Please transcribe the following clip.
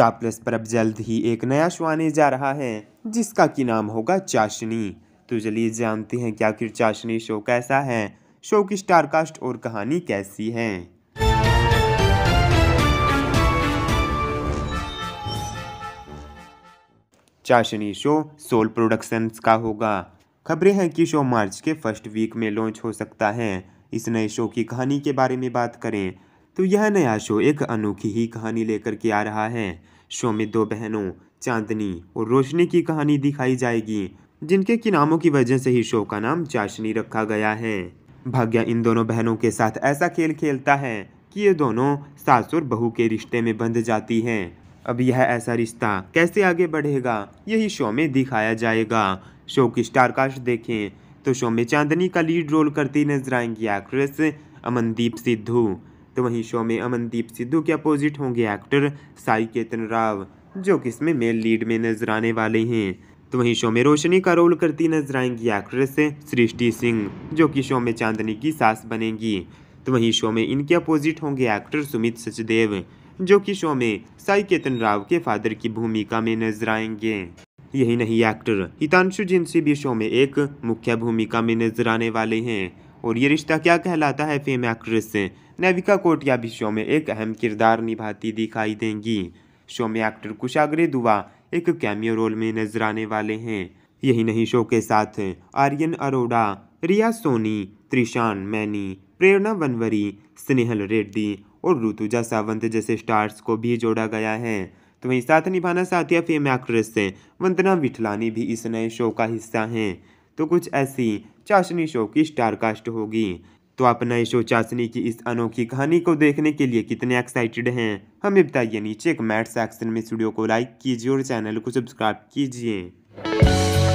star plus पर अब जल्द ही एक नया शो आने जा रहा है जिसका की नाम होगा चाशनी तो चलिए जानते हैं क्या आखिर चाशनी शो कैसा है शो की स्टारकास्ट और कहानी कैसी है चाशनी शो सोल प्रोडक्शंस का होगा खबरें हैं कि शो मार्च के फर्स्ट वीक में लॉन्च हो सकता है इस नए शो की कहानी के बारे में बात करें तो यह नया शो एक अनोखी ही कहानी लेकर के आ रहा है शो में दो बहनों चांदनी और रोशनी की कहानी दिखाई जाएगी जिनके नामों की वजह से ही शो का नाम चाशनी रखा गया है भाग्य इन दोनों बहनों के साथ ऐसा खेल खेलता है कि ये दोनों सास और बहू के रिश्ते में बंध जाती हैं अब यह ऐसा रिश्ता कैसे आगे बढ़ेगा यही शो में दिखाया जाएगा शो की स्टारकास्ट देखें तो शो में चांदनी का लीड रोल करती नजर आएंगी एक्ट्रेस अमनदीप सिद्धू तो वहीं शो में अमनदीप सिद्धू के अपोजिट होंगे एक्टर साई केतन राव जो कि इसमें मेल लीड में नजर आने वाले हैं तो वहीं शो में रोशनी का रोल करती नजर आएंगी एक्ट्रेस सृष्टि सिंह जो कि शो में चांदनी की सास बनेंगी तो वहीं शो में इनके अपोजिट होंगे एक्टर सुमित सचदेव जो कि शो में साई केतन राव के फादर की भूमिका में नजर आएंगे यही नहीं एक्टर हितांशु जिनसी भी शो में एक मुख्य भूमिका में नजर आने वाले हैं और ये रिश्ता क्या कहलाता है फेम एक्ट्रेस से नेविका कोटिया भी शो में एक अहम किरदार निभाती दिखाई देंगी शो में एक्टर कुशाग्रे दुआ एक कैमियो रोल में नजर आने वाले हैं यही नहीं शो के साथ आर्यन अरोड़ा रिया सोनी त्रिशान मैनी प्रेरणा बनवरी स्नेहल रेड्डी और ऋतुजा सावंत जैसे स्टार्स को भी जोड़ा गया है तो वहीं साथ निभाना साथिया फेम एक्ट्रेस से वंदना विठलानी भी इस नए शो का हिस्सा हैं तो कुछ ऐसी चाशनी शो की स्टारकास्ट होगी तो आप नए शो चाशनी की इस अनोखी कहानी को देखने के लिए कितने एक्साइटेड हैं हमें बताइए नीचे कमेंट सेक्शन में स्टूडियो को लाइक कीजिए और चैनल को सब्सक्राइब कीजिए